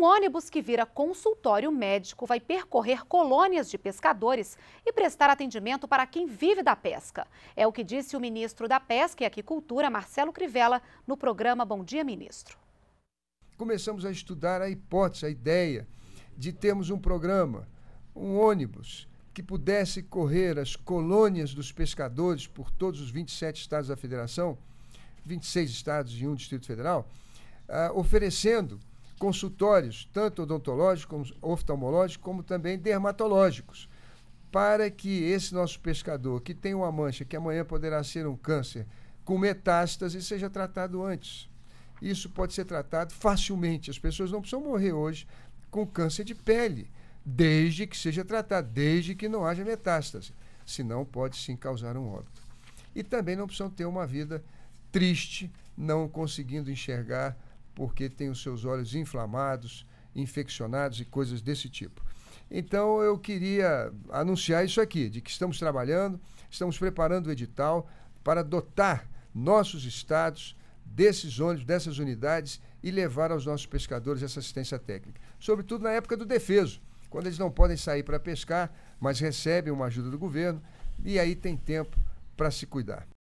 Um ônibus que vira consultório médico vai percorrer colônias de pescadores e prestar atendimento para quem vive da pesca. É o que disse o ministro da Pesca e Aquicultura, Marcelo Crivella, no programa Bom Dia Ministro. Começamos a estudar a hipótese, a ideia de termos um programa, um ônibus, que pudesse correr as colônias dos pescadores por todos os 27 estados da federação, 26 estados e um Distrito Federal, uh, oferecendo consultórios, tanto odontológicos, oftalmológicos, como também dermatológicos, para que esse nosso pescador, que tem uma mancha que amanhã poderá ser um câncer, com metástase, seja tratado antes. Isso pode ser tratado facilmente. As pessoas não precisam morrer hoje com câncer de pele, desde que seja tratado, desde que não haja metástase. Senão, pode sim causar um óbito. E também não precisam ter uma vida triste, não conseguindo enxergar porque tem os seus olhos inflamados, infeccionados e coisas desse tipo. Então eu queria anunciar isso aqui, de que estamos trabalhando, estamos preparando o edital para dotar nossos estados desses ônibus, dessas unidades e levar aos nossos pescadores essa assistência técnica. Sobretudo na época do defeso, quando eles não podem sair para pescar, mas recebem uma ajuda do governo e aí tem tempo para se cuidar.